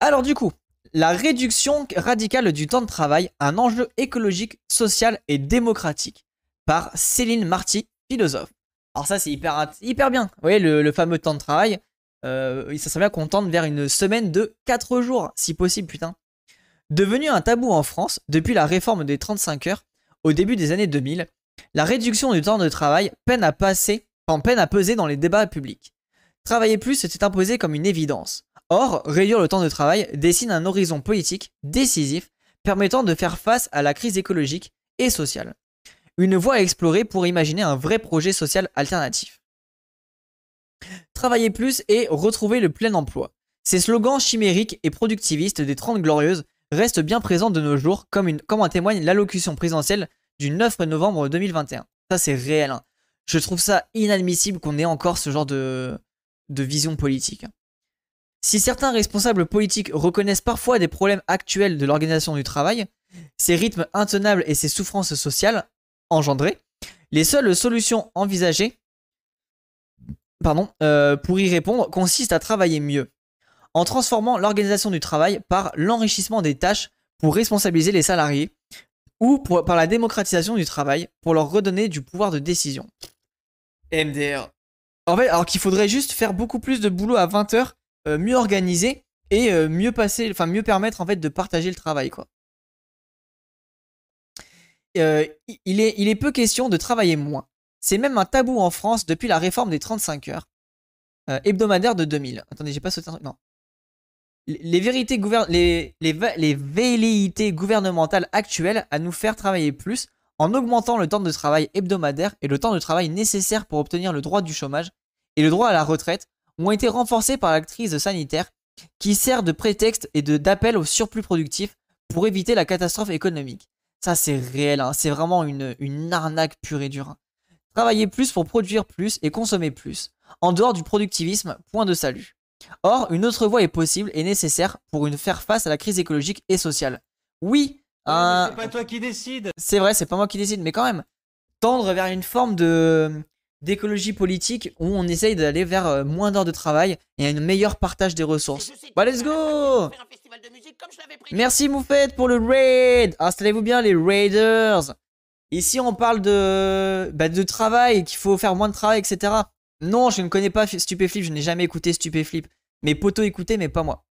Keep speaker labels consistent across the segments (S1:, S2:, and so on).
S1: Alors du coup, la réduction radicale du temps de travail, un enjeu écologique, social et démocratique, par Céline Marty, philosophe. Alors ça c'est hyper, hyper bien, vous voyez le, fameux temps de travail, ça serait bien qu'on tente vers une semaine de 4 jours, si possible putain. Devenu un tabou en France depuis la réforme des 35 heures au début des années 2000, la réduction du temps de travail peine à passer, en peine à peser dans les débats publics. Travailler plus s'était imposé comme une évidence. Or, réduire le temps de travail dessine un horizon politique décisif permettant de faire face à la crise écologique et sociale. Une voie à explorer pour imaginer un vrai projet social alternatif. Travailler plus et retrouver le plein emploi. Ces slogans chimériques et productivistes des Trente Glorieuses restent bien présents de nos jours, comme, comme en témoigne l'allocution présidentielle du 9 novembre 2021. Ça, c'est réel. Hein. Je trouve ça inadmissible qu'on ait encore ce genre de, de vision politique. Si certains responsables politiques reconnaissent parfois des problèmes actuels de l'organisation du travail, ces rythmes intenables et ces souffrances sociales engendrées, les seules solutions envisagées pardon, euh, pour y répondre consistent à travailler mieux, en transformant l'organisation du travail par l'enrichissement des tâches pour responsabiliser les salariés, ou par la démocratisation du travail pour leur redonner du pouvoir de décision. MDR. En fait, alors qu'il faudrait juste faire beaucoup plus de boulot à 20 heures. Euh, mieux organisé et euh, mieux passer, enfin mieux permettre en fait de partager le travail quoi. Euh, il, est, peu question de travailler moins. C'est même un tabou en France depuis la réforme des 35 heures hebdomadaires de 2000. Attendez, j'ai pas sauté. Non. Les, vérités les velléités gouvernementales actuelles à nous faire travailler plus en augmentant le temps de travail hebdomadaire et le temps de travail nécessaire pour obtenir le droit du chômage et le droit à la retraite ont été renforcées par la crise sanitaire qui sert de prétexte et d'appel au surplus productif pour éviter la catastrophe économique. Ça, c'est réel, hein. c'est vraiment une, arnaque pure et dure. Hein. Travailler plus pour produire plus et consommer plus. En dehors du productivisme, point de salut. Or, une autre voie est possible et nécessaire pour une faire face à la crise écologique et sociale. Oui, C'est pas toi qui décide. C'est vrai, c'est pas moi qui décide, mais quand même, tendre vers une forme de, d'écologie politique où on essaye d'aller vers euh, moins d'heures de travail et un meilleur partage des ressources. Bah let's go Merci Moufette pour le raid Installez-vous bien les raiders Ici on parle de, bah, de travail, qu'il faut faire moins de travail, etc. Non, je ne connais pas Stupéflip, je n'ai jamais écouté Stupéflip. Mes potos écoutaient, mais pas moi.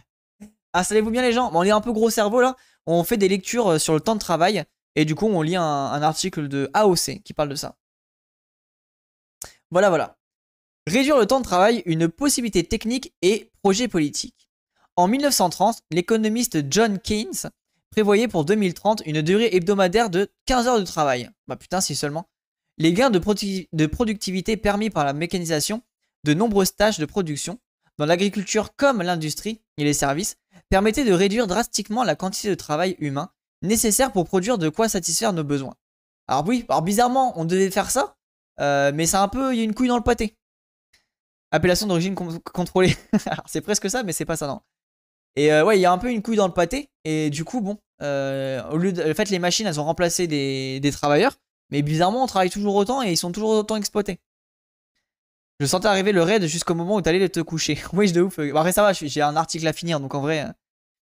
S1: Installez-vous bien les gens, on est un peu gros cerveau là, on fait des lectures euh, sur le temps de travail, et du coup on lit un article de AOC qui parle de ça. Voilà, voilà. Réduire le temps de travail, une possibilité technique et projet politique. En 1930, l'économiste John Keynes prévoyait pour 2030 une durée hebdomadaire de 15 heures de travail. Bah putain, si seulement. Les gains de, productivité permis par la mécanisation de nombreuses tâches de production, dans l'agriculture comme l'industrie et les services, permettaient de réduire drastiquement la quantité de travail humain nécessaire pour produire de quoi satisfaire nos besoins. Alors oui, alors bizarrement, on devait faire ça, euh, mais c'est un peu, il y a une couille dans le pâté. Appellation d'origine contrôlée. c'est presque ça, mais c'est pas ça, non. Et euh, ouais, il y a un peu une couille dans le pâté. Et du coup, bon, euh, au lieu de, fait, les machines, elles ont remplacé des, des, travailleurs. Mais bizarrement, on travaille toujours autant et ils sont toujours autant exploités. Je sentais arriver le raid jusqu'au moment où t'allais te coucher. oui, de ouf. Bah, après, ça va, j'ai un article à finir, donc en vrai.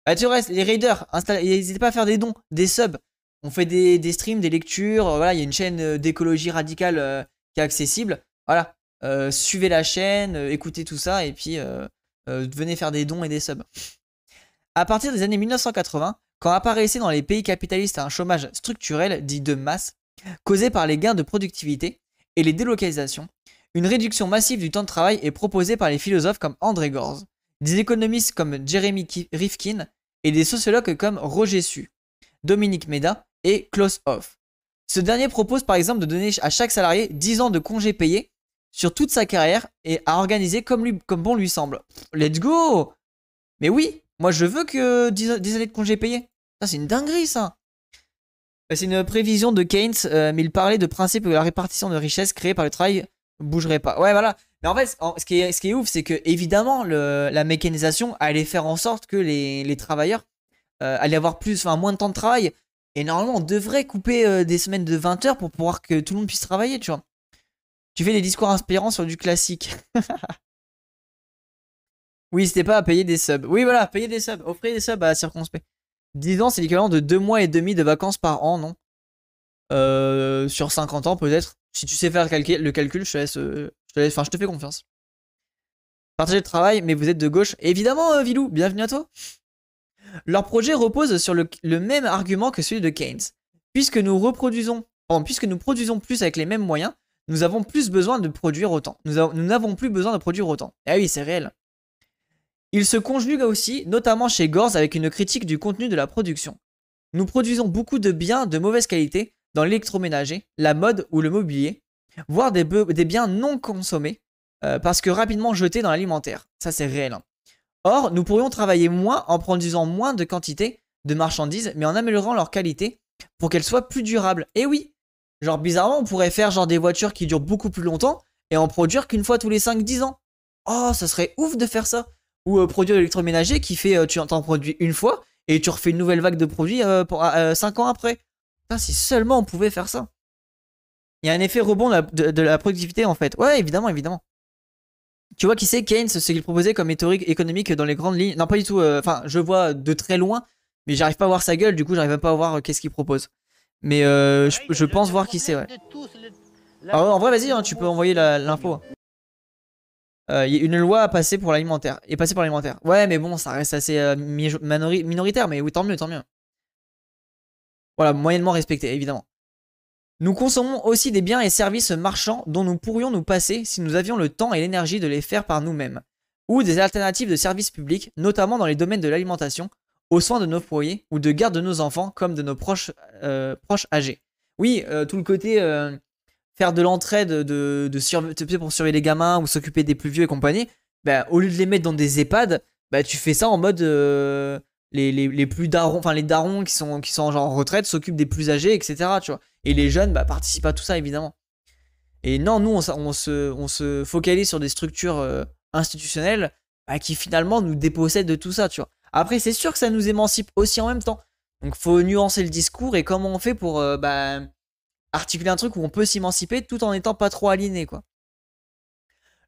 S1: Bah, tu restes, les raiders, n'hésitez pas à faire des dons, des subs. On fait des, des streams, des lectures. Voilà, il y a une chaîne d'écologie radicale qui est accessible. Voilà, euh, suivez la chaîne, euh, écoutez tout ça, et puis euh, venez faire des dons et des subs. À partir des années 1980, quand apparaissait dans les pays capitalistes un chômage structurel dit de masse, causé par les gains de productivité et les délocalisations, une réduction massive du temps de travail est proposée par les philosophes comme André Gorz, des économistes comme Jeremy Rifkin et des sociologues comme Roger Su, Dominique Meda et Klaus Hoff. Ce dernier propose par exemple de donner à chaque salarié 10 ans de congés payés sur toute sa carrière et à organiser comme, lui, comme bon lui semble. Let's go Mais oui, moi je veux que 10, années de congés payés. Ça c'est une dinguerie ça. Euh, c'est une prévision de Keynes, euh, mais il parlait de principe que la répartition de richesses créée par le travail bougerait pas. Ouais voilà. Mais en fait, ce, qui est, ouf, c'est que évidemment la mécanisation allait faire en sorte que les, travailleurs euh, allaient avoir plus, enfin moins de temps de travail. Et normalement, on devrait couper euh, des semaines de 20 heures pour pouvoir que tout le monde puisse travailler, tu vois. Tu fais des discours inspirants sur du classique. oui, c'était pas à payer des subs. Oui, voilà, payer des subs. Offrez des subs à circonspect. 10 ans, c'est l'équivalent de 2 mois et demi de vacances par an, non euh, Sur 50 ans, peut-être. Si tu sais faire le calcul, je te laisse. Euh, je enfin, je te fais confiance. Partagez le travail, mais vous êtes de gauche. Évidemment, Vilou, bienvenue à toi. Leur projet repose sur le, même argument que celui de Keynes. Puisque nous reproduisons, puisque nous produisons plus avec les mêmes moyens, nous avons plus besoin de produire autant. Nous n'avons plus besoin de produire autant. Ah oui, c'est réel. Il se conjugue aussi, notamment chez Gors, avec une critique du contenu de la production. Nous produisons beaucoup de biens de mauvaise qualité dans l'électroménager, la mode ou le mobilier, voire des, biens non consommés, euh, parce que rapidement jetés dans l'alimentaire. Ça, c'est réel. Hein. Or, nous pourrions travailler moins en produisant moins de quantité de marchandises, mais en améliorant leur qualité pour qu'elles soient plus durables. Et eh oui, genre bizarrement, on pourrait faire genre des voitures qui durent beaucoup plus longtemps et en produire qu'une fois tous les 5-10 ans. Oh, ça serait ouf de faire ça. Ou produire euh, produire l'électroménager qui fait, euh, tu en produis une fois et tu refais une nouvelle vague de produits 5 euh, ans après. Putain, si seulement on pouvait faire ça. Il y a un effet rebond de la productivité en fait. Ouais, évidemment, évidemment tu vois qui c'est Keynes, ce qu'il proposait comme théorique économique dans les grandes lignes. Non, pas du tout. Euh, enfin, je vois de très loin, mais j'arrive pas à voir sa gueule. Du coup, j'arrive même pas à voir euh, qu'est-ce qu'il propose. Mais euh, je, pense voir qui c'est. Ouais. Ah, en vrai, vas-y, hein, tu peux envoyer l'info. Il y a une loi à passer pour l'alimentaire. Et passer pour l'alimentaire. Ouais, mais bon, ça reste assez minoritaire. Mais oui, tant mieux, tant mieux. Voilà, moyennement respecté, évidemment. Nous consommons aussi des biens et services marchands dont nous pourrions nous passer si nous avions le temps et l'énergie de les faire par nous-mêmes, ou des alternatives de services publics, notamment dans les domaines de l'alimentation, aux soins de nos foyers ou de garde de nos enfants comme de nos proches, euh, proches âgés. Oui, euh, tout le côté euh, faire de l'entraide de, pour surveiller les gamins ou s'occuper des plus vieux et compagnie, bah, au lieu de les mettre dans des EHPAD, bah, tu fais ça en mode les, plus darons, enfin les darons qui sont, genre en retraite s'occupent des plus âgés, etc. Et les jeunes bah, participent à tout ça, évidemment. Et non, nous, on, se, focalise sur des structures euh, institutionnelles bah, qui finalement nous dépossèdent de tout ça, tu vois. Après, c'est sûr que ça nous émancipe aussi en même temps. Donc, faut nuancer le discours et comment on fait pour euh, bah, articuler un truc où on peut s'émanciper tout en étant pas trop aligné.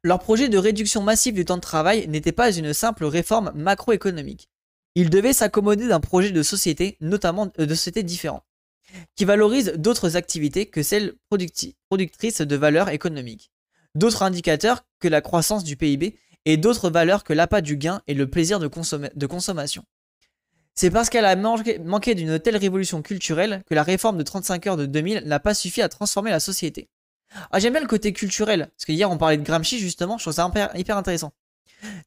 S1: Leur projet de réduction massive du temps de travail n'était pas une simple réforme macroéconomique. Il devait s'accommoder d'un projet de société, notamment euh, de société différente, qui valorise d'autres activités que celles productrices de valeur économique, d'autres indicateurs que la croissance du PIB et d'autres valeurs que l'appât du gain et le plaisir de, consommation. C'est parce qu'elle a manqué, d'une telle révolution culturelle que la réforme de 35 heures de 2000 n'a pas suffi à transformer la société. Ah, j'aime bien le côté culturel, parce qu'hier hier on parlait de Gramsci justement, je trouve ça hyper intéressant.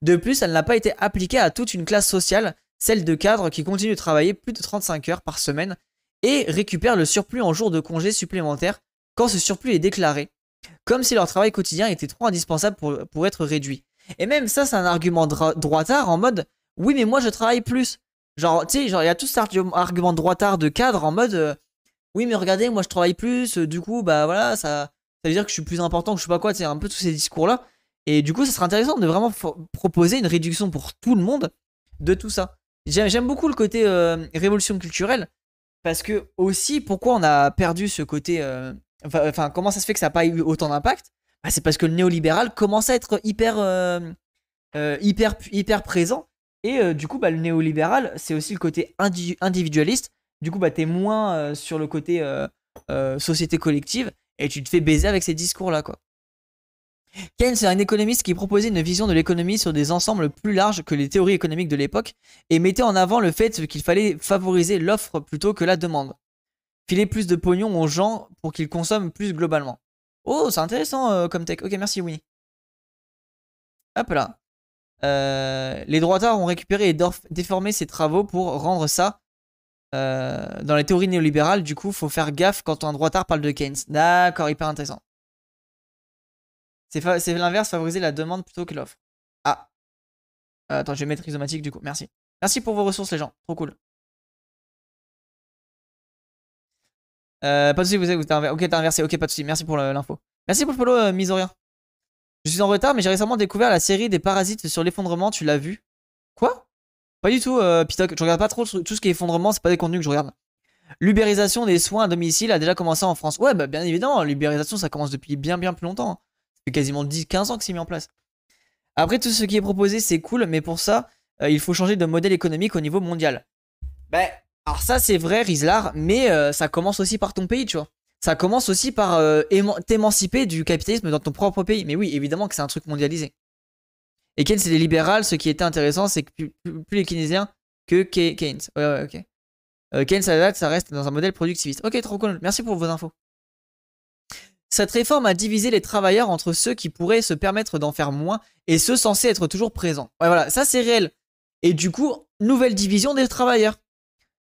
S1: De plus, elle n'a pas été appliquée à toute une classe sociale, celle de cadres qui continuent de travailler plus de 35 heures par semaine et récupèrent le surplus en jours de congés supplémentaires quand ce surplus est déclaré, comme si leur travail quotidien était trop indispensable pour, pour être réduit. Et même ça, c'est un argument droitard en mode oui, mais moi je travaille plus. Genre, tu sais, il y a tout cet argument droitard de cadre en mode euh, oui, mais regardez, moi je travaille plus, euh, du coup, bah voilà, ça, ça veut dire que je suis plus important, que je sais pas quoi, c'est un peu tous ces discours-là. Et du coup, ça serait intéressant de vraiment proposer une réduction pour tout le monde de tout ça. J'aime beaucoup le côté euh, révolution culturelle parce que aussi pourquoi on a perdu ce côté. Euh, enfin, comment ça se fait que ça n'a pas eu autant d'impact bah, C'est parce que le néolibéral commence à être hyper, euh, hyper, hyper présent. Et du coup, bah, le néolibéral, c'est aussi le côté individualiste. Du coup, bah, tu moins sur le côté société collective et tu te fais baiser avec ces discours-là. quoi. Keynes est un économiste qui proposait une vision de l'économie sur des ensembles plus larges que les théories économiques de l'époque et mettait en avant le fait qu'il fallait favoriser l'offre plutôt que la demande. Filer plus de pognon aux gens pour qu'ils consomment plus globalement. Oh, c'est intéressant euh, comme tech. Ok, merci Winnie. Hop là. Euh, les droitards ont récupéré et déformé ses travaux pour rendre ça euh, dans les théories néolibérales. Du coup, faut faire gaffe quand un droitard parle de Keynes. D'accord, hyper intéressant. C'est l'inverse, favoriser la demande plutôt que l'offre. Ah. Euh, attends, je vais mettre rhizomatique du coup. Merci. Merci pour vos ressources, les gens. Trop cool. Euh, pas de soucis, vous, êtes avez. Ok, t'as inversé. Ok, pas de soucis. Merci pour l'info. Merci pour le follow, euh, Je suis en retard, mais j'ai récemment découvert la série des parasites sur l'effondrement. Tu l'as vu Quoi Pas du tout, Pitoc. Je regarde pas trop tout ce qui est effondrement. C'est pas des contenus que je regarde. L'ubérisation des soins à domicile a déjà commencé en France. Ouais, bah, bien évidemment, l'ubérisation, ça commence depuis bien, bien plus longtemps. Hein quasiment 10-15 ans que c'est mis en place. Après, tout ce qui est proposé, c'est cool, mais pour ça, euh, il faut changer de modèle économique au niveau mondial. Ben, bah, alors ça, c'est vrai, Rizlar, mais euh, ça commence aussi par ton pays, tu vois. Ça commence aussi par euh, t'émanciper du capitalisme dans ton propre pays. Mais oui, évidemment que c'est un truc mondialisé. Et Keynes, c'est des libérales. Ce qui était intéressant, c'est que plus, les Keynésiens que Keynes. Ouais, ouais, ok. Keynes, à date, ça reste dans un modèle productiviste. Ok, trop cool. Merci pour vos infos. Cette réforme a divisé les travailleurs entre ceux qui pourraient se permettre d'en faire moins et ceux censés être toujours présents. Ouais, voilà, ça c'est réel. Et du coup, nouvelle division des travailleurs.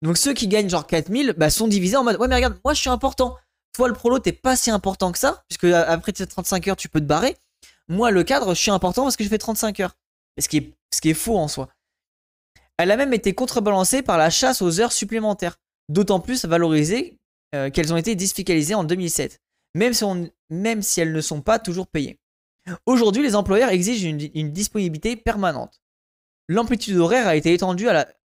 S1: Donc ceux qui gagnent genre 4000 bah, sont divisés en mode Ouais, mais regarde, moi je suis important. Toi, le prolo, t'es pas si important que ça, puisque euh, après tes 35 heures, tu peux te barrer. Moi, le cadre, je suis important parce que je fais 35 heures. Ce qui est, ce qui est faux en soi. Elle a même été contrebalancée par la chasse aux heures supplémentaires, d'autant plus valorisée euh, qu'elles ont été défiscalisées en 2007 même si, elles ne sont pas toujours payées. Aujourd'hui, les employeurs exigent une, disponibilité permanente. L'amplitude horaire a été étendue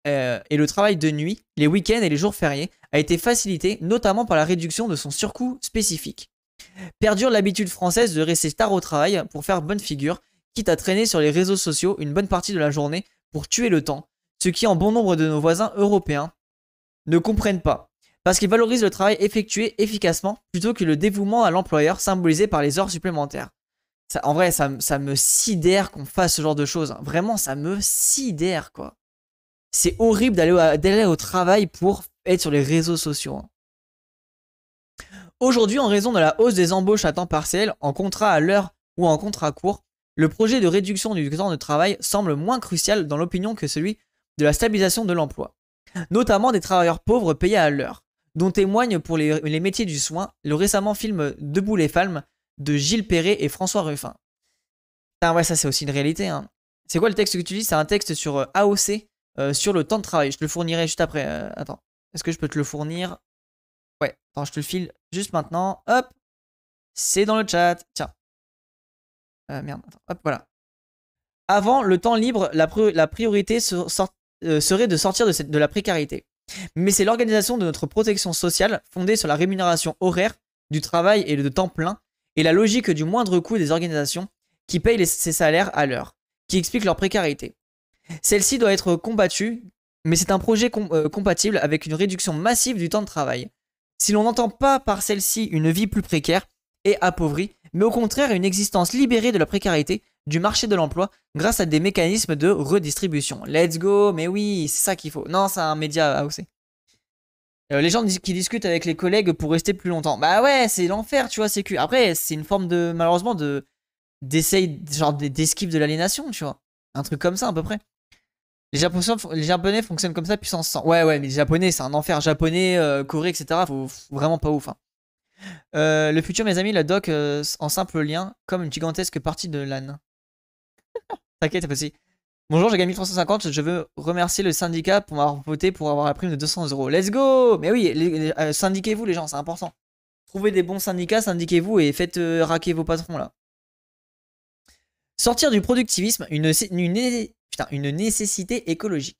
S1: euh, et le travail de nuit, les week-ends et les jours fériés a été facilité notamment par la réduction de son surcoût spécifique. Perdure l'habitude française de rester tard au travail pour faire bonne figure, quitte à traîner sur les réseaux sociaux une bonne partie de la journée pour tuer le temps, ce qui en bon nombre de nos voisins européens ne comprennent pas parce qu'il valorise le travail effectué efficacement plutôt que le dévouement à l'employeur symbolisé par les heures supplémentaires. en vrai, ça, me sidère qu'on fasse ce genre de choses. Hein. Vraiment, ça me sidère, quoi. C'est horrible d'aller au, au travail pour être sur les réseaux sociaux. Hein. Aujourd'hui, en raison de la hausse des embauches à temps partiel, en contrat à l'heure ou en contrat court, le projet de réduction du temps de travail semble moins crucial dans l'opinion que celui de la stabilisation de l'emploi, notamment des travailleurs pauvres payés à l'heure dont témoigne pour les, métiers du soin le récemment film Debout les femmes de Gilles Perret et François Ruffin. Ah ouais, ça c'est aussi une réalité. Hein. C'est quoi le texte que tu lis C'est un texte sur euh, AOC, euh, sur le temps de travail. Je te le fournirai juste après. Euh, attends, est-ce que je peux te le fournir Ouais, attends, je te le file juste maintenant. Hop, c'est dans le chat. Tiens. merde, hop, voilà. Avant le temps libre, la, priorité serait de sortir de la précarité mais c'est l'organisation de notre protection sociale fondée sur la rémunération horaire du travail et de temps plein et la logique du moindre coût des organisations qui payent ces salaires à l'heure, qui explique leur précarité. Celle-ci doit être combattue, mais c'est un projet euh, compatible avec une réduction massive du temps de travail. Si l'on n'entend pas par celle-ci une vie plus précaire et appauvrie, mais au contraire une existence libérée de la précarité du marché de l'emploi grâce à des mécanismes de redistribution. Let's go, mais oui, c'est ça qu'il faut. Non, c'est un média à euh, les gens qui discutent avec les collègues pour rester plus longtemps. Bah ouais, c'est l'enfer, tu vois, c'est que. Après, c'est une forme de, malheureusement, de genre d'esquive de l'aliénation, tu vois. Un truc comme ça, à peu près. Les japonais, fonctionnent comme ça, puissance 100. Ouais, ouais, mais les japonais, c'est un enfer. Japonais, euh, Corée, etc. vraiment pas ouf. Hein. Euh, le futur, mes amis, la doc euh, en simple lien, comme une gigantesque partie de l'âne. T'inquiète, c'est possible. Bonjour, j'ai gagné 1350. Je veux remercier le syndicat pour m'avoir voté pour avoir la prime de 200 euros. Let's go Mais oui, euh, syndiquez-vous, les gens, c'est important. Trouvez des bons syndicats, syndiquez-vous et faites euh, raquer vos patrons, là. Sortir du productivisme, une, une, nécessité écologique.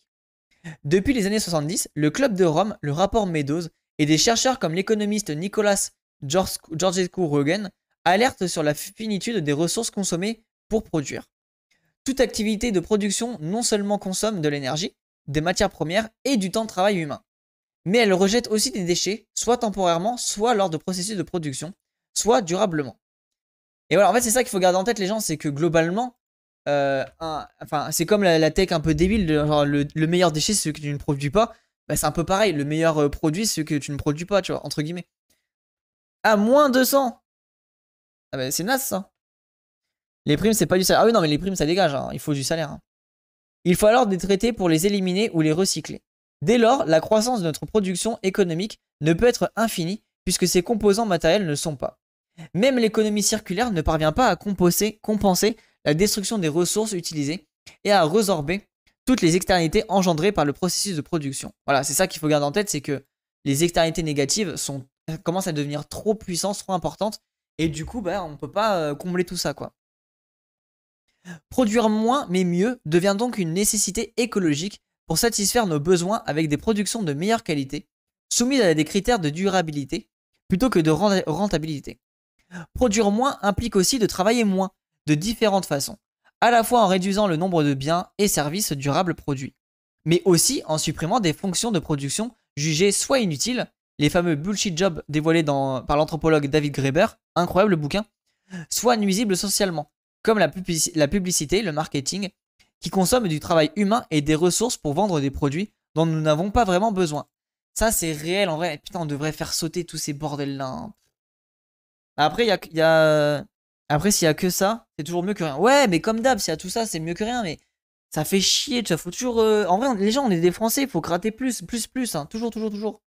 S1: Depuis les années 70, le Club de Rome, le rapport Meadows et des chercheurs comme l'économiste Nicolas Georgescu Rugen alertent sur la finitude des ressources consommées pour produire. Toute activité de production non seulement consomme de l'énergie, des matières premières et du temps de travail humain, mais elle rejette aussi des déchets, soit temporairement, soit lors de processus de production, soit durablement. Et voilà, en fait, c'est ça qu'il faut garder en tête, les gens, c'est que globalement, euh, enfin, c'est comme la, tech un peu débile, le, meilleur déchet, c'est ce que tu ne produis pas. Bah, c'est un peu pareil, le meilleur euh, produit, c'est ce que tu ne produis pas, tu vois, entre guillemets. À moins 200 Ah bah, c'est naze ça les primes, c'est pas du salaire. Ah oui, non, mais les primes, ça dégage. Hein. Il faut du salaire. Hein. Il faut alors des traités pour les éliminer ou les recycler. Dès lors, la croissance de notre production économique ne peut être infinie puisque ses composants matériels ne sont pas. Même l'économie circulaire ne parvient pas à composer, compenser la destruction des ressources utilisées et à resorber toutes les externalités engendrées par le processus de production. Voilà, c'est ça qu'il faut garder en tête, c'est que les externalités négatives sont, euh, commencent à devenir trop puissantes, trop importantes, et du coup, bah, on ne peut pas euh, combler tout ça, quoi. Produire moins mais mieux devient donc une nécessité écologique pour satisfaire nos besoins avec des productions de meilleure qualité, soumises à des critères de durabilité plutôt que de rentabilité. Produire moins implique aussi de travailler moins, de différentes façons, à la fois en réduisant le nombre de biens et services durables produits, mais aussi en supprimant des fonctions de production jugées soit inutiles, les fameux bullshit jobs dévoilés par l'anthropologue David Graeber, incroyable bouquin, soit nuisibles socialement, comme la, publicité, le marketing, qui consomme du travail humain et des ressources pour vendre des produits dont nous n'avons pas vraiment besoin. Ça, c'est réel en vrai. Putain, on devrait faire sauter tous ces bordels-là. Hein. Après, il y Après, s'il y a que ça, c'est toujours mieux que rien. Ouais, mais comme d'hab, s'il y a tout ça, c'est mieux que rien, mais ça fait chier, tu vois. Faut toujours. Euh, en vrai, les gens, on est des Français, il faut gratter plus, plus, plus, hein. Toujours, toujours, toujours.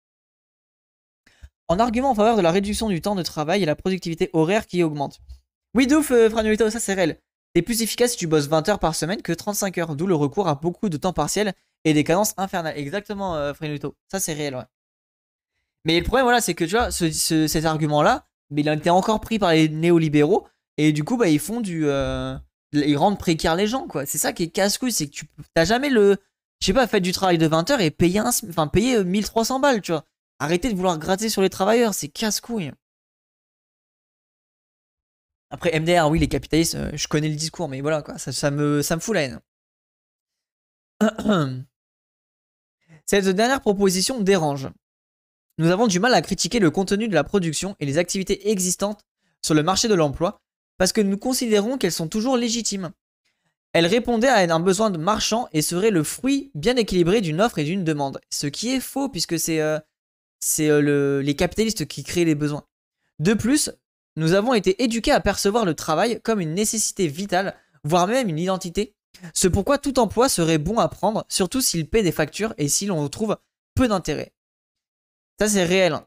S1: En argument en faveur de la réduction du temps de travail et la productivité horaire qui augmente. Oui, d'ouf, euh, Franulito ça c'est réel. T'es plus efficace si tu bosses 20 heures par semaine que 35 heures, d'où le recours à beaucoup de temps partiel et des cadences infernales. Exactement, euh, Franulito ça c'est réel, ouais. Mais le problème, voilà, c'est que tu vois, cet argument-là, mais il a été encore pris par les néolibéraux, et du coup, bah, ils font du. Euh, ils rendent précaires les gens, quoi. C'est ça qui est casse-couille, c'est que tu t'as jamais le. Je sais pas, faites du travail de 20 heures et payé enfin, payer 1300 balles, tu vois. Arrêtez de vouloir gratter sur les travailleurs, c'est casse-couille. Après, MDR, oui, les capitalistes, euh, je connais le discours, mais voilà, quoi, ça, me, fout la haine. Cette dernière proposition dérange. Nous avons du mal à critiquer le contenu de la production et les activités existantes sur le marché de l'emploi parce que nous considérons qu'elles sont toujours légitimes. Elles répondaient à un besoin de marchand et seraient le fruit bien équilibré d'une offre et d'une demande, ce qui est faux puisque c'est euh, euh, les capitalistes qui créent les besoins. De plus, nous avons été éduqués à percevoir le travail comme une nécessité vitale, voire même une identité. Ce pourquoi tout emploi serait bon à prendre, surtout s'il paie des factures et si l'on trouve peu d'intérêt. Ça, c'est réel. Hein.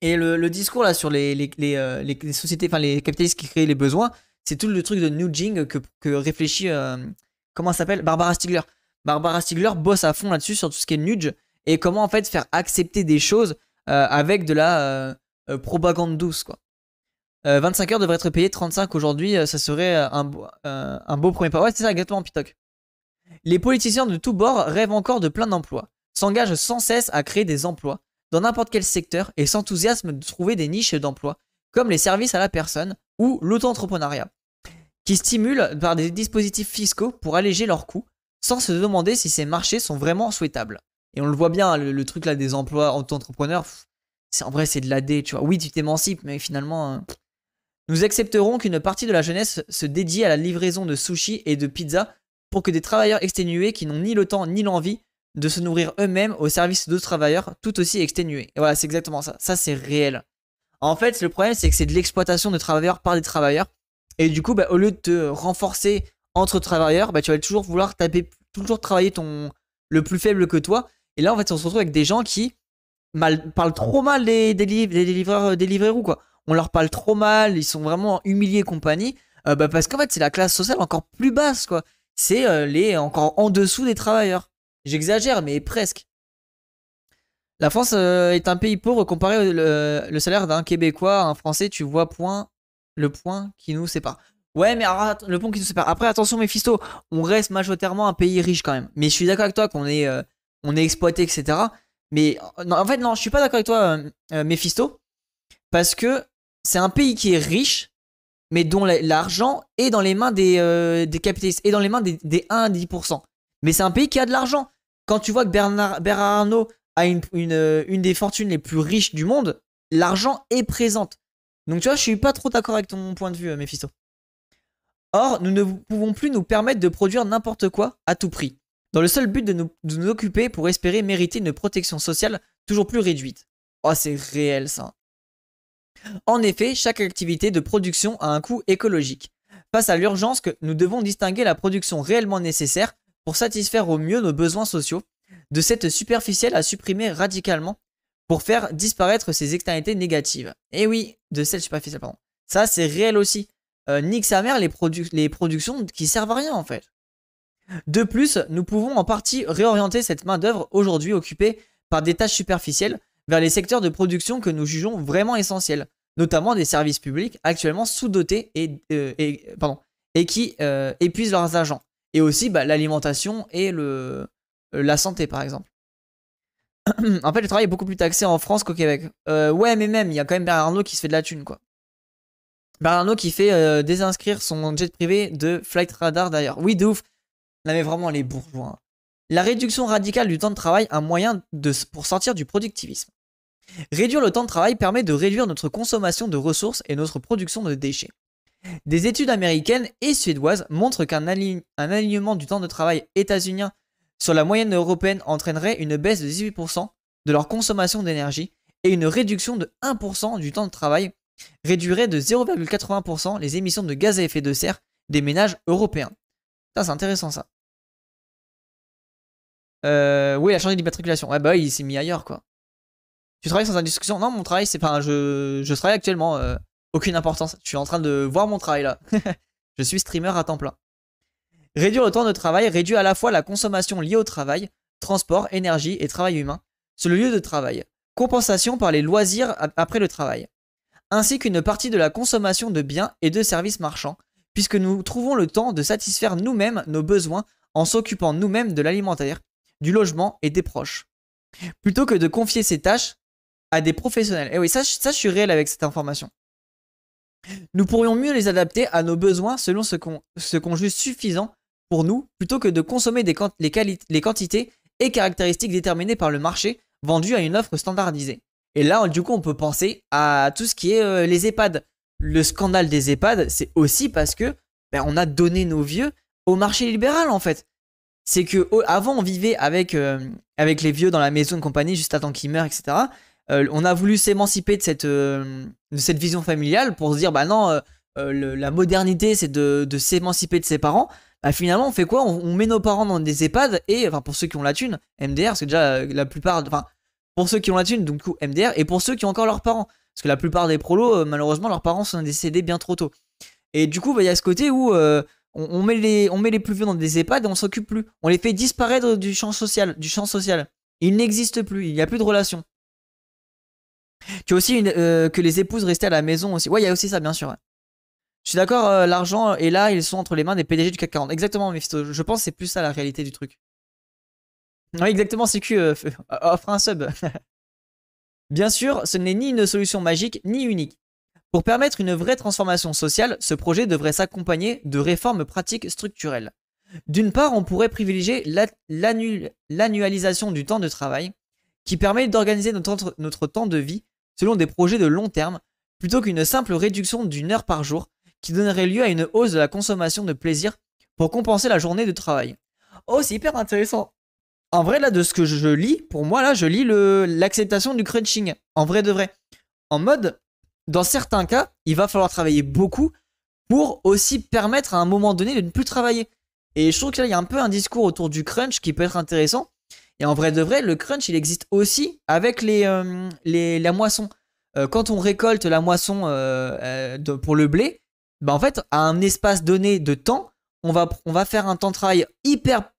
S1: Et le, discours là sur euh, les, les, sociétés, enfin les capitalistes qui créent les besoins, c'est tout le truc de nudging que, réfléchit, euh, comment s'appelle Barbara Stigler. Barbara Stigler bosse à fond là-dessus sur tout ce qui est nudge et comment en fait faire accepter des choses euh, avec de la propagande douce quoi. 25 euh, heures devrait être payé 35 aujourd'hui, euh, ça serait euh, un, un, beau premier pas. Ouais, c'est ça, exactement, Pitoc. Les politiciens de tous bords rêvent encore de plein d'emplois, s'engagent sans cesse à créer des emplois dans n'importe quel secteur et s'enthousiasment de trouver des niches d'emplois, comme les services à la personne ou l'auto-entrepreneuriat, qui stimulent par des dispositifs fiscaux pour alléger leurs coûts, sans se demander si ces marchés sont vraiment souhaitables. Et on le voit bien, le, truc là des emplois auto-entrepreneurs, en vrai c'est de la D, tu vois. Oui, tu t'émancipes, mais finalement, hein, nous accepterons qu'une partie de la jeunesse se dédie à la livraison de sushis et de pizzas pour que des travailleurs exténués qui n'ont ni le temps ni l'envie de se nourrir eux-mêmes au service d'autres travailleurs tout aussi exténués. Et voilà, c'est exactement ça. Ça, c'est réel. En fait, le problème, c'est que c'est de l'exploitation de travailleurs par des travailleurs. Et du coup, bah, au lieu de te renforcer entre travailleurs, bah, tu vas toujours vouloir taper, toujours travailler ton le plus faible que toi. Et là, en fait, on se retrouve avec des gens qui mal, parlent trop mal des, livreurs, des livreurs ou quoi on leur parle trop mal, ils sont vraiment humiliés compagnie, euh, bah, parce qu'en fait c'est la classe sociale encore plus basse quoi. C'est euh, les encore en dessous des travailleurs. J'exagère mais presque. La France euh, est un pays pauvre comparé le, salaire d'un Québécois un Français. Tu vois point le point qui nous sépare. Ouais mais le point qui nous sépare. Après attention Mephisto, on reste majoritairement un pays riche quand même. Mais je suis d'accord avec toi qu'on est on est exploité etc. Mais en fait non je suis pas d'accord avec toi Mephisto parce que c'est un pays qui est riche, mais dont l'argent est dans les mains euh, des, capitalistes, est dans les mains des, 1 à 10%. Mais c'est un pays qui a de l'argent. Quand tu vois que Bernard, a euh, une, des fortunes les plus riches du monde, l'argent est présente. Donc tu vois, je suis pas trop d'accord avec ton point de vue, euh, Mephisto. Or, nous ne pouvons plus nous permettre de produire n'importe quoi à tout prix, dans le seul but de nous, de nous occuper pour espérer mériter une protection sociale toujours plus réduite. Oh, c'est réel ça. En effet, chaque activité de production a un coût écologique. Face à l'urgence que nous devons distinguer la production réellement nécessaire pour satisfaire au mieux nos besoins sociaux, de cette superficielle à supprimer radicalement pour faire disparaître ces externalités négatives. Et oui, de celle superficielle, pardon. Ça, c'est réel aussi. Euh, nique sa mère les, les productions qui servent à rien en fait. De plus, nous pouvons en partie réorienter cette main-d'œuvre aujourd'hui occupée par des tâches superficielles vers les secteurs de production que nous jugeons vraiment essentiels, notamment des services publics actuellement sous-dotés et, euh, qui euh, épuisent leurs agents. Et aussi bah, l'alimentation et le, euh, la santé, par exemple. en fait, le travail est beaucoup plus taxé en France qu'au Québec. ouais, mais même, il y a quand même Bernard qui se fait de la thune, quoi. Bernard qui fait désinscrire son jet privé de Flight Radar, d'ailleurs. Oui, de ouf. Non, mais vraiment, les bourgeois. Hein. La réduction radicale du temps de travail, un moyen de, pour sortir du productivisme. Réduire le temps de travail permet de réduire notre consommation de ressources et notre production de déchets. Des études américaines et suédoises montrent qu'un alignement du temps de travail états-unien sur la moyenne européenne entraînerait une baisse de 18% de leur consommation d'énergie et une réduction de 1% du temps de travail réduirait de 0,80% les émissions de gaz à effet de serre des ménages européens. Ça, c'est intéressant ça. Euh, oui, il a changé d'immatriculation. Bah il s'est mis ailleurs quoi tu travailles sans indiscrétion Non, mon travail, c'est pas un jeu. Je travaille actuellement. Euh, aucune importance. Je suis en train de voir mon travail là. je suis streamer à temps plein. Réduire le temps de travail réduit à la fois la consommation liée au travail, transport, énergie et travail humain sur le lieu de travail. Compensation par les loisirs après le travail. Ainsi qu'une partie de la consommation de biens et de services marchands, puisque nous trouvons le temps de satisfaire nous-mêmes nos besoins en s'occupant nous-mêmes de l'alimentaire, du logement et des proches. Plutôt que de confier ces tâches à des professionnels. Et eh oui, ça, ça, je suis réel avec cette information. Nous pourrions mieux les adapter à nos besoins selon ce qu'on qu juge suffisant pour nous, plutôt que de consommer les, quantités et caractéristiques déterminées par le marché vendues à une offre standardisée. Et là, du coup, on peut penser à tout ce qui est euh, les EHPAD. Le scandale des EHPAD, c'est aussi parce que ben, on a donné nos vieux au marché libéral, en fait. C'est que avant, on vivait avec, euh, avec les vieux dans la maison de compagnie juste à temps qu'ils meurent, etc. Euh, on a voulu s'émanciper de cette, euh, de cette vision familiale pour se dire bah non, euh, la modernité c'est de, s'émanciper de ses parents. Bah finalement on fait quoi on, met nos parents dans des EHPAD et enfin pour ceux qui ont la thune, MDR, parce que déjà la plupart, enfin pour ceux qui ont la thune, donc coup MDR, et pour ceux qui ont encore leurs parents. Parce que la plupart des prolos, malheureusement, leurs parents sont décédés bien trop tôt. Et du coup, bah, il y a ce côté où on, met les, on met les plus vieux dans des EHPAD et on s'occupe plus. On les fait disparaître du champ social. Du champ social. Ils n'existent plus, il n'y a plus de relations tu aussi euh, que les épouses restaient à la maison aussi. Ouais, il y a aussi ça, bien sûr. Je suis d'accord, euh, l'argent est là, ils sont entre les mains des PDG du CAC 40. Exactement, Mephisto. Je pense que c'est plus ça la réalité du truc. Oui, exactement, C'est que euh, offre un sub. bien sûr, ce n'est ni une solution magique, ni unique. Pour permettre une vraie transformation sociale, ce projet devrait s'accompagner de réformes pratiques structurelles. D'une part, on pourrait privilégier l'annualisation du temps de travail, qui permet d'organiser notre, temps de vie selon des projets de long terme, plutôt qu'une simple réduction d'une heure par jour, qui donnerait lieu à une hausse de la consommation de plaisir pour compenser la journée de travail. Oh, c'est hyper intéressant. En vrai, là, de ce que je lis, pour moi, là, je lis l'acceptation du crunching. En vrai de vrai. En mode, dans certains cas, il va falloir travailler beaucoup pour aussi permettre à un moment donné de ne plus travailler. Et je trouve que là, il y a un peu un discours autour du crunch qui peut être intéressant, et en vrai de vrai, le crunch, il existe aussi avec les, euh, la moisson. Euh, quand on récolte la moisson euh, pour le blé, bah en fait, à un espace donné de temps, on va, on va faire un temps de travail hyper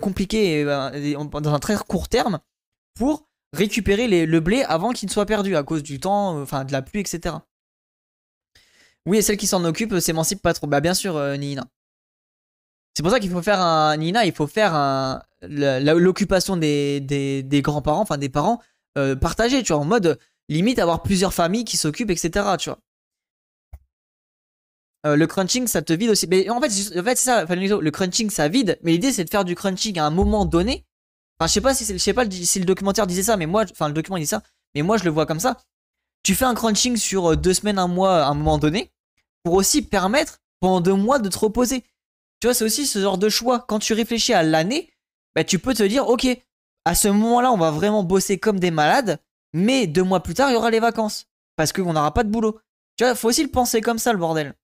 S1: compliqué dans un très court terme pour récupérer le blé avant qu'il ne soit perdu à cause du temps, enfin de la pluie, etc. Oui, et celle qui s'en occupe s'émancipe pas trop. Bah bien sûr, Nina. C'est pour ça qu'il faut faire un Nina, il faut faire l'occupation des, des, grands-parents, enfin des parents euh, partagés, tu vois, en mode limite avoir plusieurs familles qui s'occupent, etc. Tu vois. Euh, le crunching, ça te vide aussi. Mais en fait, en fait c'est ça, le crunching, ça vide. Mais l'idée, c'est de faire du crunching à un moment donné. Enfin, je sais pas si, je sais pas si le documentaire disait ça, mais moi, enfin, le document dit ça, mais moi, je le vois comme ça. Tu fais un crunching sur euh, deux semaines, un mois, à un moment donné, pour aussi permettre pendant deux mois de te reposer. Tu vois, c'est aussi ce genre de choix. Quand tu réfléchis à l'année, bah, tu peux te dire, ok, à ce moment-là, on va vraiment bosser comme des malades, mais deux mois plus tard, il y aura les vacances. Parce qu'on n'aura pas de boulot. Tu vois, faut aussi le penser comme ça, le bordel.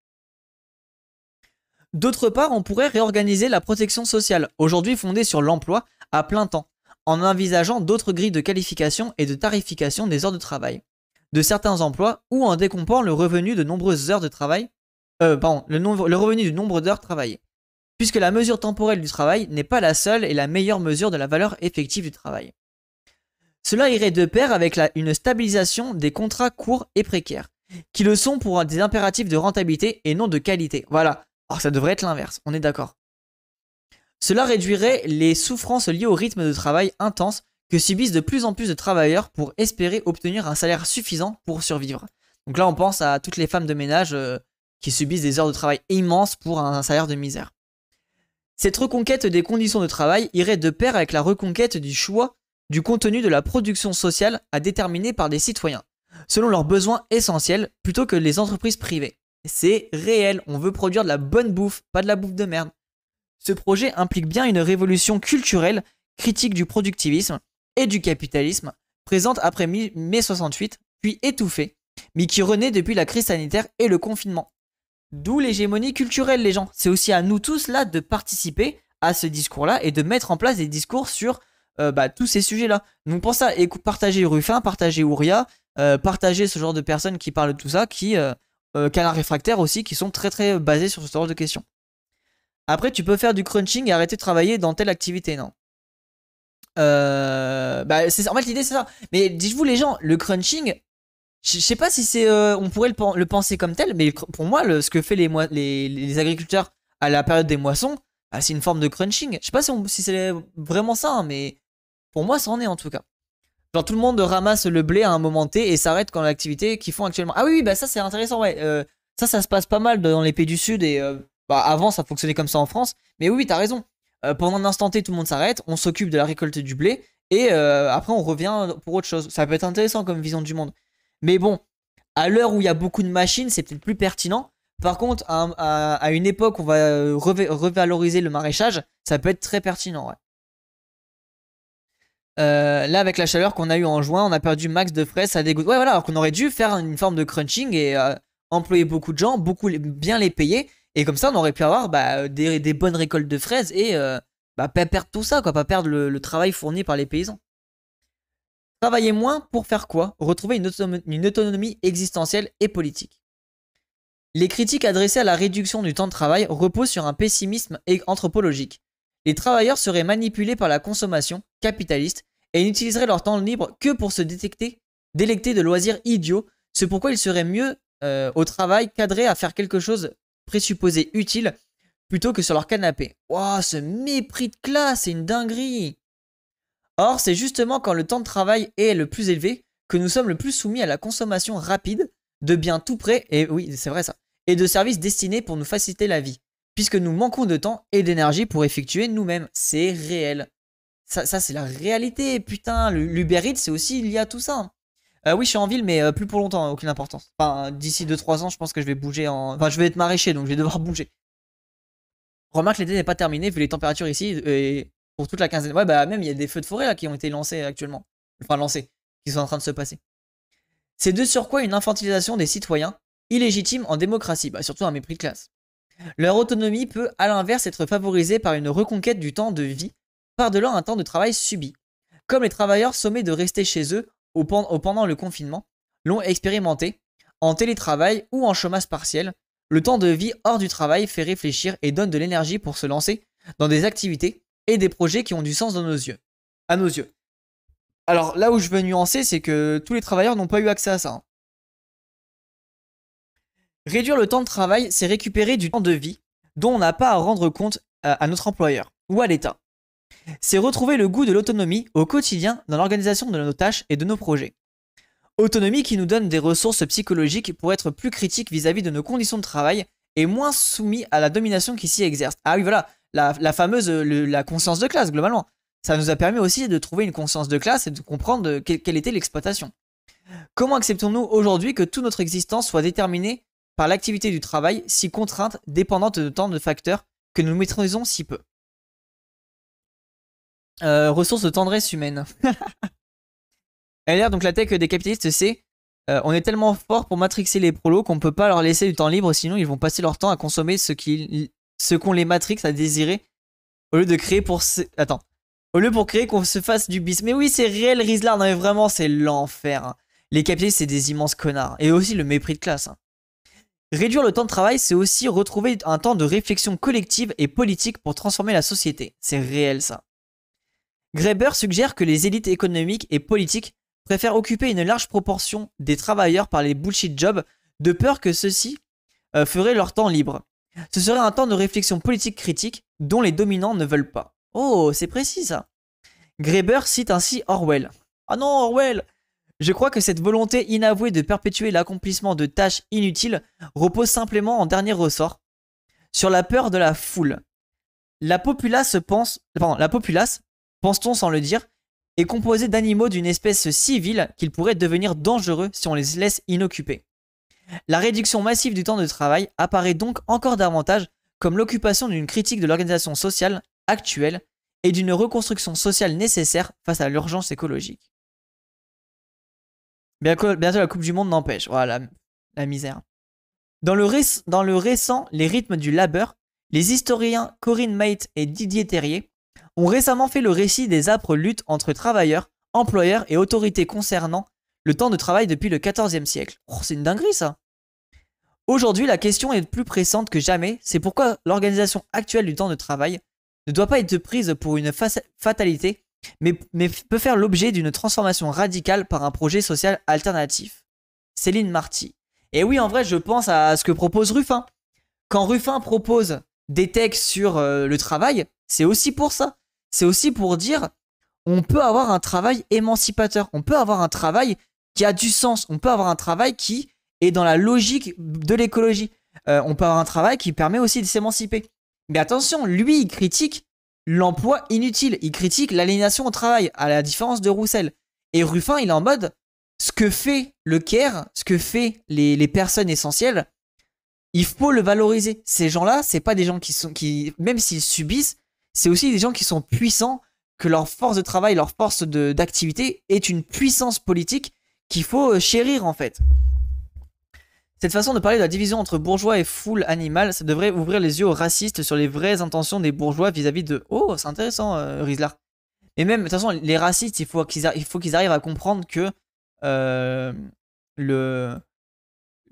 S1: D'autre part, on pourrait réorganiser la protection sociale, aujourd'hui fondée sur l'emploi, à plein temps, en envisageant d'autres grilles de qualification et de tarification des heures de travail, de certains emplois, ou en décompant le revenu de nombreuses heures de travail, euh, pardon, le, le revenu du nombre d'heures travaillées puisque la mesure temporelle du travail n'est pas la seule et la meilleure mesure de la valeur effective du travail. Cela irait de pair avec une stabilisation des contrats courts et précaires, qui le sont pour des impératifs de rentabilité et non de qualité. Voilà. Alors oh, ça devrait être l'inverse, on est d'accord. Cela réduirait les souffrances liées au rythme de travail intense que subissent de plus en plus de travailleurs pour espérer obtenir un salaire suffisant pour survivre. Donc là, on pense à toutes les femmes de ménage euh, qui subissent des heures de travail immenses pour un salaire de misère. Cette reconquête des conditions de travail irait de pair avec la reconquête du choix du contenu de la production sociale à déterminer par des citoyens, selon leurs besoins essentiels plutôt que les entreprises privées. C'est réel, on veut produire de la bonne bouffe, pas de la bouffe de merde. Ce projet implique bien une révolution culturelle, critique du productivisme et du capitalisme, présente après mai 68, puis étouffée, mais qui renaît depuis la crise sanitaire et le confinement. D'où l'hégémonie culturelle, les gens. C'est aussi à nous tous, là, de participer à ce discours-là et de mettre en place des discours sur euh, bah, tous ces sujets-là. Donc pour ça, écoute, partagez Ruffin, partagez Ouria, euh, partagez ce genre de personnes qui parlent de tout ça, qui... Euh, euh, canards réfractaires aussi, qui sont très très basés sur ce genre de questions. Après, tu peux faire du crunching et arrêter de travailler dans telle activité, non euh, bah, En fait, l'idée, c'est ça. Mais dites-vous, les gens, le crunching, je sais pas si c'est, euh, on pourrait le, penser comme tel, mais pour moi, ce que fait les, les, agriculteurs à la période des moissons, bah, c'est une forme de crunching. Je sais pas si, si c'est vraiment ça, hein, mais pour moi, ça en est en tout cas. Genre tout le monde ramasse le blé à un moment T et s'arrête quand l'activité qu'ils font actuellement. Ah oui, bah ça c'est intéressant, ouais. Euh, ça, ça se passe pas mal dans les pays du Sud et euh, bah, avant ça fonctionnait comme ça en France. Mais oui, tu as raison. pendant un instant T, tout le monde s'arrête, on s'occupe de la récolte du blé et après on revient pour autre chose. Ça peut être intéressant comme vision du monde. Mais bon, à l'heure où il y a beaucoup de machines, c'est peut-être plus pertinent. Par contre, à, une époque où on va euh, revaloriser le maraîchage, ça peut être très pertinent. Euh, là, avec la chaleur qu'on a eue en juin, on a perdu max de fraises, ça dégoûte. Ouais, voilà, alors qu'on aurait dû faire une forme de crunching et euh, employer beaucoup de gens, beaucoup bien les payer. Et comme ça, on aurait pu avoir bah, des, bonnes récoltes de fraises et bah, pas perdre tout ça, quoi, pas perdre le travail fourni par les paysans. Travailler moins pour faire quoi Retrouver une, autonomie existentielle et politique. Les critiques adressées à la réduction du temps de travail reposent sur un pessimisme anthropologique. Les travailleurs seraient manipulés par la consommation capitaliste et n'utiliseraient leur temps libre que pour se détecter, délecter de loisirs idiots, ce pourquoi ils seraient mieux euh, au travail cadrés à faire quelque chose présupposé utile plutôt que sur leur canapé. Waouh, ce mépris de classe, c'est une dinguerie Or, c'est justement quand le temps de travail est le plus élevé que nous sommes le plus soumis à la consommation rapide de biens tout prêts, et oui, c'est vrai ça, et de services destinés pour nous faciliter la vie, puisque nous manquons de temps et d'énergie pour effectuer nous-mêmes. C'est réel. Ça, ça c'est la réalité, putain. L'Uber c'est aussi lié à tout ça. Hein. Euh, oui, je suis en ville, mais euh, plus pour longtemps, aucune importance. Enfin, d'ici 2-3 ans, je pense que je vais bouger en. Enfin, je vais être maraîcher, donc je vais devoir bouger. Remarque, l'été n'est pas terminé vu les températures ici et pour toute la quinzaine. Ouais, bah même il y a des feux de forêt qui ont été lancés euh, actuellement. Enfin, lancés, qui sont en train de se passer. C'est de sur quoi une infantilisation des citoyens, illégitime en démocratie, bah surtout un mépris de classe. Leur autonomie peut à l'inverse être favorisée par une reconquête du temps de vie, par-delà un temps de travail subi. Comme les travailleurs sommés de rester chez eux au pendant le confinement l'ont expérimenté, en télétravail ou en chômage partiel, le temps de vie hors du travail fait réfléchir et donne de l'énergie pour se lancer dans des activités et des projets qui ont du sens dans nos yeux, à nos yeux. Alors là où je veux nuancer, c'est que tous les travailleurs n'ont pas eu accès à ça. Hein. Réduire le temps de travail, c'est récupérer du temps de vie dont on n'a pas à rendre compte euh, à, notre employeur ou à l'État. C'est retrouver le goût de l'autonomie au quotidien dans l'organisation de nos tâches et de nos projets. Autonomie qui nous donne des ressources psychologiques pour être plus critiques vis à -vis de nos conditions de travail et moins soumis à la domination qui s'y exerce. Ah oui, voilà, la, fameuse euh, la conscience de classe, globalement. Ça nous a permis aussi de trouver une conscience de classe et de comprendre euh, quelle, était l'exploitation. Comment acceptons-nous aujourd'hui que toute notre existence soit déterminée par l'activité du travail, si contrainte, dépendante de tant de facteurs que nous maîtrisons si peu euh, Ressources de tendresse humaine. hier donc la tech des capitalistes, c'est on est tellement fort pour matrixer les prolos qu'on ne peut pas leur laisser du temps libre, sinon ils vont passer leur temps à consommer ce qu'ils ce qu'ont les Matrix à désirer au lieu de créer pour se... attends au lieu pour créer qu'on se fasse du bis mais oui c'est réel Rizlar non mais vraiment c'est l'enfer hein. les capitalistes c'est des immenses connards et aussi le mépris de classe hein. réduire le temps de travail c'est aussi retrouver un temps de réflexion collective et politique pour transformer la société c'est réel ça Graeber suggère que les élites économiques et politiques préfèrent occuper une large proportion des travailleurs par les bullshit jobs de peur que ceux-ci euh, feraient leur temps libre ce serait un temps de réflexion politique critique dont les dominants ne veulent pas. Oh, c'est précis ça. Graeber cite ainsi Orwell. Ah non, Orwell Je crois que cette volonté inavouée de perpétuer l'accomplissement de tâches inutiles repose simplement en dernier ressort sur la peur de la foule. La populace pense, la populace, pense-t-on sans le dire, est composée d'animaux d'une espèce si vile qu'ils pourraient devenir dangereux si on les laisse inoccupés. La réduction massive du temps de travail apparaît donc encore davantage comme l'occupation d'une critique de l'organisation sociale actuelle et d'une reconstruction sociale nécessaire face à l'urgence écologique. Bientôt la Coupe du Monde n'empêche, voilà la, misère. Dans le, récent Les rythmes du labeur, les historiens Corinne Mait et Didier Terrier ont récemment fait le récit des âpres luttes entre travailleurs, employeurs et autorités concernant le temps de travail depuis le XIVe siècle. Oh, c'est une dinguerie ça Aujourd'hui, la question est plus pressante que jamais, c'est pourquoi l'organisation actuelle du temps de travail ne doit pas être prise pour une fatalité, mais, peut faire l'objet d'une transformation radicale par un projet social alternatif. Céline Marty. Et oui, en vrai, je pense à ce que propose Ruffin. Quand Ruffin propose des textes sur euh, le travail, c'est aussi pour ça. C'est aussi pour dire, on peut avoir un travail émancipateur, on peut avoir un travail qui a du sens, on peut avoir un travail qui et dans la logique de l'écologie. Euh, on peut avoir un travail qui permet aussi de s'émanciper. Mais attention, lui, il critique l'emploi inutile, il critique l'aliénation au travail, à la différence de Roussel. Et Ruffin, il est en mode, ce que fait le Caire, ce que fait les, les personnes essentielles, il faut le valoriser. Ces gens-là, c'est pas des gens qui sont, qui, même s'ils subissent, c'est aussi des gens qui sont puissants, que leur force de travail, leur force d'activité est une puissance politique qu'il faut euh, chérir en fait. Cette façon de parler de la division entre bourgeois et foule animale, ça devrait ouvrir les yeux aux racistes sur les vraies intentions des bourgeois vis-à-vis de... Oh, c'est intéressant, euh, Rizlar. Et même, de toute façon, les racistes, il faut qu'ils arrivent à comprendre que euh, le,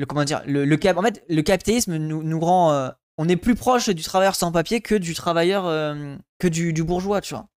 S1: Comment dire le, En fait, le capitalisme nous, rend... Euh, on est plus proche du travailleur sans papier que du travailleur... que du, du bourgeois, tu vois.